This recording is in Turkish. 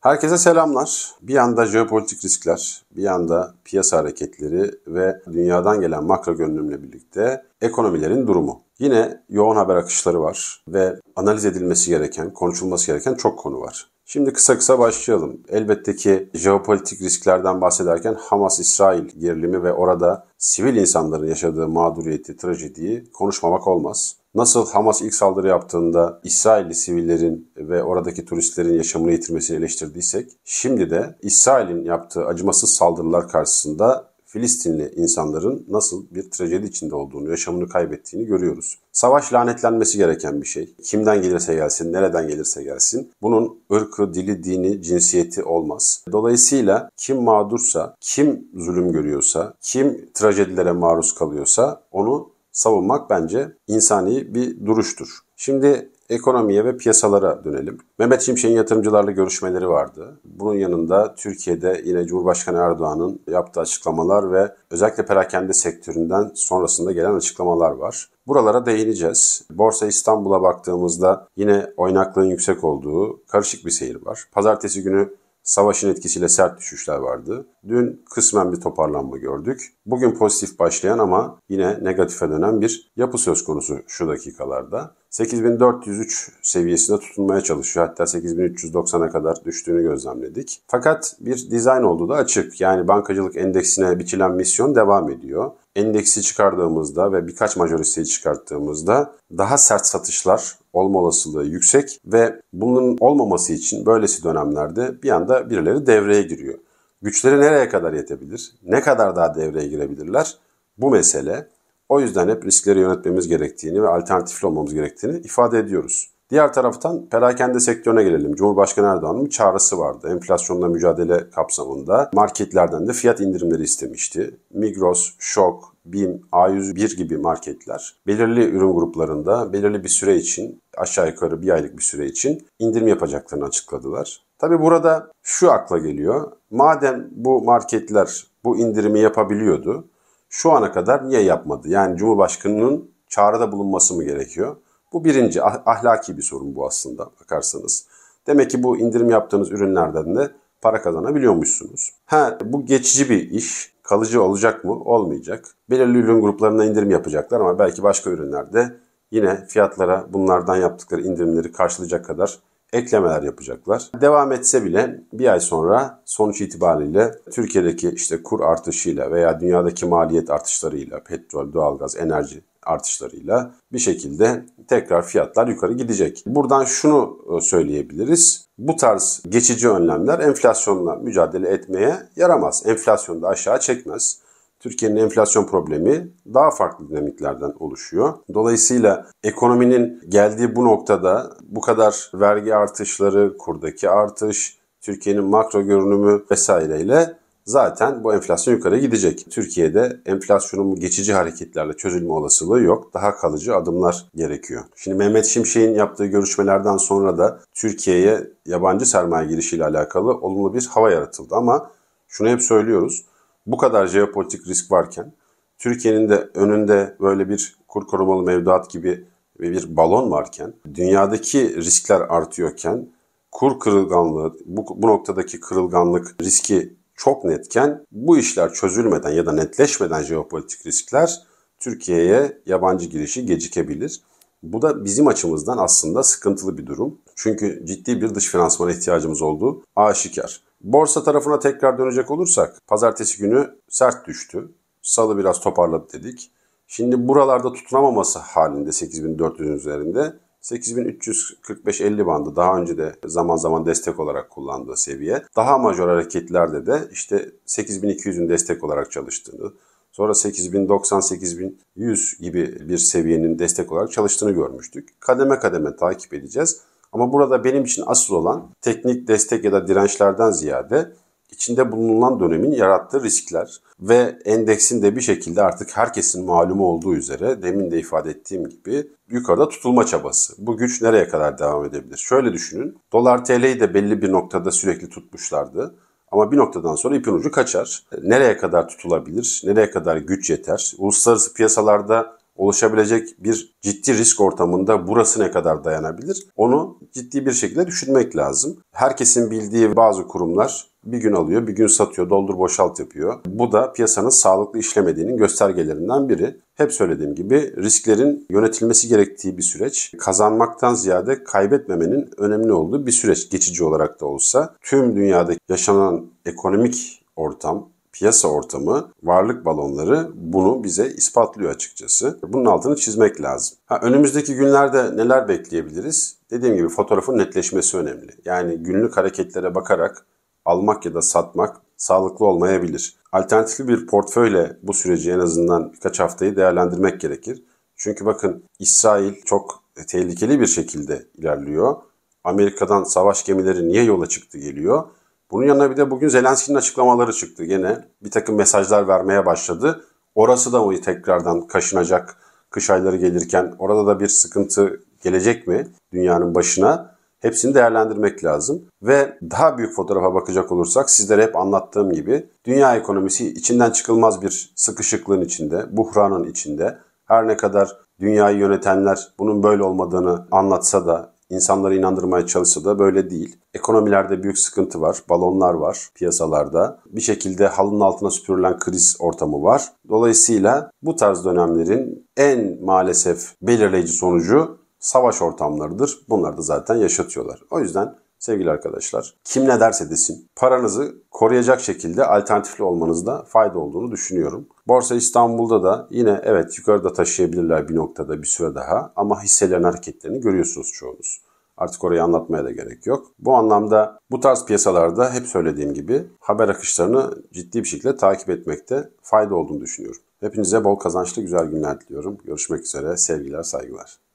Herkese selamlar. Bir yanda jeopolitik riskler, bir yanda piyasa hareketleri ve dünyadan gelen makro görünümle birlikte ekonomilerin durumu. Yine yoğun haber akışları var ve analiz edilmesi gereken, konuşulması gereken çok konu var. Şimdi kısa kısa başlayalım. Elbette ki jeopolitik risklerden bahsederken Hamas-İsrail gerilimi ve orada sivil insanların yaşadığı mağduriyeti, trajediyi konuşmamak olmaz. Nasıl Hamas ilk saldırı yaptığında İsrailli sivillerin ve oradaki turistlerin yaşamını yitirmesini eleştirdiysek, şimdi de İsrail'in yaptığı acımasız saldırılar karşısında Filistinli insanların nasıl bir trajedi içinde olduğunu, yaşamını kaybettiğini görüyoruz. Savaş lanetlenmesi gereken bir şey. Kimden gelirse gelsin, nereden gelirse gelsin. Bunun ırkı, dili, dini, cinsiyeti olmaz. Dolayısıyla kim mağdursa, kim zulüm görüyorsa, kim trajedilere maruz kalıyorsa onu savunmak bence insani bir duruştur. Şimdi ekonomiye ve piyasalara dönelim. Mehmet Şimşek'in yatırımcılarla görüşmeleri vardı. Bunun yanında Türkiye'de yine Cumhurbaşkanı Erdoğan'ın yaptığı açıklamalar ve özellikle perakende sektöründen sonrasında gelen açıklamalar var. Buralara değineceğiz. Borsa İstanbul'a baktığımızda yine oynaklığın yüksek olduğu karışık bir seyir var. Pazartesi günü Savaşın etkisiyle sert düşüşler vardı. Dün kısmen bir toparlanma gördük. Bugün pozitif başlayan ama yine negatife dönen bir yapı söz konusu şu dakikalarda. 8403 seviyesinde tutunmaya çalışıyor. Hatta 8390'a kadar düştüğünü gözlemledik. Fakat bir dizayn olduğu da açık. Yani bankacılık endeksine biçilen misyon devam ediyor endeksi çıkardığımızda ve birkaç majoriseyi çıkarttığımızda daha sert satışlar olma olasılığı yüksek ve bunun olmaması için böylesi dönemlerde bir anda birileri devreye giriyor. Güçleri nereye kadar yetebilir? Ne kadar daha devreye girebilirler? Bu mesele. O yüzden hep riskleri yönetmemiz gerektiğini ve alternatifli olmamız gerektiğini ifade ediyoruz. Diğer taraftan perakende sektörüne gelelim. Cumhurbaşkanı Erdoğan'ın bir çağrısı vardı. Enflasyonla mücadele kapsamında marketlerden de fiyat indirimleri istemişti. Migros, Şok, BİM, A101 gibi marketler belirli ürün gruplarında belirli bir süre için aşağı yukarı bir aylık bir süre için indirim yapacaklarını açıkladılar. Tabi burada şu akla geliyor. Madem bu marketler bu indirimi yapabiliyordu şu ana kadar niye yapmadı? Yani Cumhurbaşkanı'nın çağrıda bulunması mı gerekiyor? Bu birinci ah, ahlaki bir sorun bu aslında bakarsanız. Demek ki bu indirim yaptığınız ürünlerden de para kazanabiliyormuşsunuz. Ha bu geçici bir iş. Kalıcı olacak mı? Olmayacak. Belirli ürün gruplarına indirim yapacaklar ama belki başka ürünlerde yine fiyatlara bunlardan yaptıkları indirimleri karşılayacak kadar eklemeler yapacaklar. Devam etse bile bir ay sonra sonuç itibariyle Türkiye'deki işte kur artışıyla veya dünyadaki maliyet artışlarıyla, petrol, doğalgaz, enerji artışlarıyla bir şekilde tekrar fiyatlar yukarı gidecek. Buradan şunu e, söyleyebiliriz. Bu tarz geçici önlemler enflasyonla mücadele etmeye yaramaz. Enflasyonu da aşağı çekmez. Türkiye'nin enflasyon problemi daha farklı dinamiklerden oluşuyor. Dolayısıyla ekonominin geldiği bu noktada bu kadar vergi artışları, kurdaki artış, Türkiye'nin makro görünümü vesaireyle zaten bu enflasyon yukarı gidecek. Türkiye'de enflasyonun geçici hareketlerle çözülme olasılığı yok. Daha kalıcı adımlar gerekiyor. Şimdi Mehmet Şimşek'in yaptığı görüşmelerden sonra da Türkiye'ye yabancı sermaye girişiyle alakalı olumlu bir hava yaratıldı ama şunu hep söylüyoruz bu kadar jeopolitik risk varken Türkiye'nin de önünde böyle bir kur korumalı mevduat gibi bir balon varken, dünyadaki riskler artıyorken, kur kırılganlığı, bu, bu noktadaki kırılganlık riski çok netken bu işler çözülmeden ya da netleşmeden jeopolitik riskler Türkiye'ye yabancı girişi gecikebilir. Bu da bizim açımızdan aslında sıkıntılı bir durum. Çünkü ciddi bir dış finansmana ihtiyacımız olduğu aşikar. Borsa tarafına tekrar dönecek olursak pazartesi günü sert düştü. Salı biraz toparladı dedik. Şimdi buralarda tutunamaması halinde 8400 üzerinde 8345-50 bandı daha önce de zaman zaman destek olarak kullandığı seviye. Daha majör hareketlerde de işte 8200'ün destek olarak çalıştığını, sonra 8090-8100 gibi bir seviyenin destek olarak çalıştığını görmüştük. Kademe kademe takip edeceğiz. Ama burada benim için asıl olan teknik destek ya da dirençlerden ziyade içinde bulunulan dönemin yarattığı riskler ve endeksin de bir şekilde artık herkesin malumu olduğu üzere demin de ifade ettiğim gibi yukarıda tutulma çabası. Bu güç nereye kadar devam edebilir? Şöyle düşünün. Dolar TL'yi de belli bir noktada sürekli tutmuşlardı. Ama bir noktadan sonra ipin ucu kaçar. Nereye kadar tutulabilir? Nereye kadar güç yeter? Uluslararası piyasalarda oluşabilecek bir ciddi risk ortamında burası ne kadar dayanabilir? Onu ciddi bir şekilde düşünmek lazım. Herkesin bildiği bazı kurumlar bir gün alıyor, bir gün satıyor, doldur boşalt yapıyor. Bu da piyasanın sağlıklı işlemediğinin göstergelerinden biri. Hep söylediğim gibi risklerin yönetilmesi gerektiği bir süreç. Kazanmaktan ziyade kaybetmemenin önemli olduğu bir süreç geçici olarak da olsa. Tüm dünyada yaşanan ekonomik ortam, piyasa ortamı, varlık balonları bunu bize ispatlıyor açıkçası. Bunun altını çizmek lazım. Ha, önümüzdeki günlerde neler bekleyebiliriz? Dediğim gibi fotoğrafın netleşmesi önemli. Yani günlük hareketlere bakarak almak ya da satmak sağlıklı olmayabilir. Alternatifli bir portföyle bu süreci en azından birkaç haftayı değerlendirmek gerekir. Çünkü bakın İsrail çok tehlikeli bir şekilde ilerliyor. Amerika'dan savaş gemileri niye yola çıktı geliyor bunun yanına bir de bugün Zelenski'nin açıklamaları çıktı. Yine bir takım mesajlar vermeye başladı. Orası da mı tekrardan kaşınacak kış ayları gelirken. Orada da bir sıkıntı gelecek mi dünyanın başına? Hepsini değerlendirmek lazım. Ve daha büyük fotoğrafa bakacak olursak sizlere hep anlattığım gibi dünya ekonomisi içinden çıkılmaz bir sıkışıklığın içinde, buhranın içinde. Her ne kadar dünyayı yönetenler bunun böyle olmadığını anlatsa da İnsanları inandırmaya çalışsa da böyle değil. Ekonomilerde büyük sıkıntı var, balonlar var piyasalarda. Bir şekilde halının altına süpürülen kriz ortamı var. Dolayısıyla bu tarz dönemlerin en maalesef belirleyici sonucu savaş ortamlarıdır. Bunları da zaten yaşatıyorlar. O yüzden sevgili arkadaşlar kim ne derse desin paranızı koruyacak şekilde alternatifli olmanızda fayda olduğunu düşünüyorum. Borsa İstanbul'da da yine evet yukarıda taşıyabilirler bir noktada bir süre daha ama hisselerin hareketlerini görüyorsunuz çoğunuz. Artık orayı anlatmaya da gerek yok. Bu anlamda bu tarz piyasalarda hep söylediğim gibi haber akışlarını ciddi bir şekilde takip etmekte fayda olduğunu düşünüyorum. Hepinize bol kazançlı güzel günler diliyorum. Görüşmek üzere. Sevgiler, saygılar.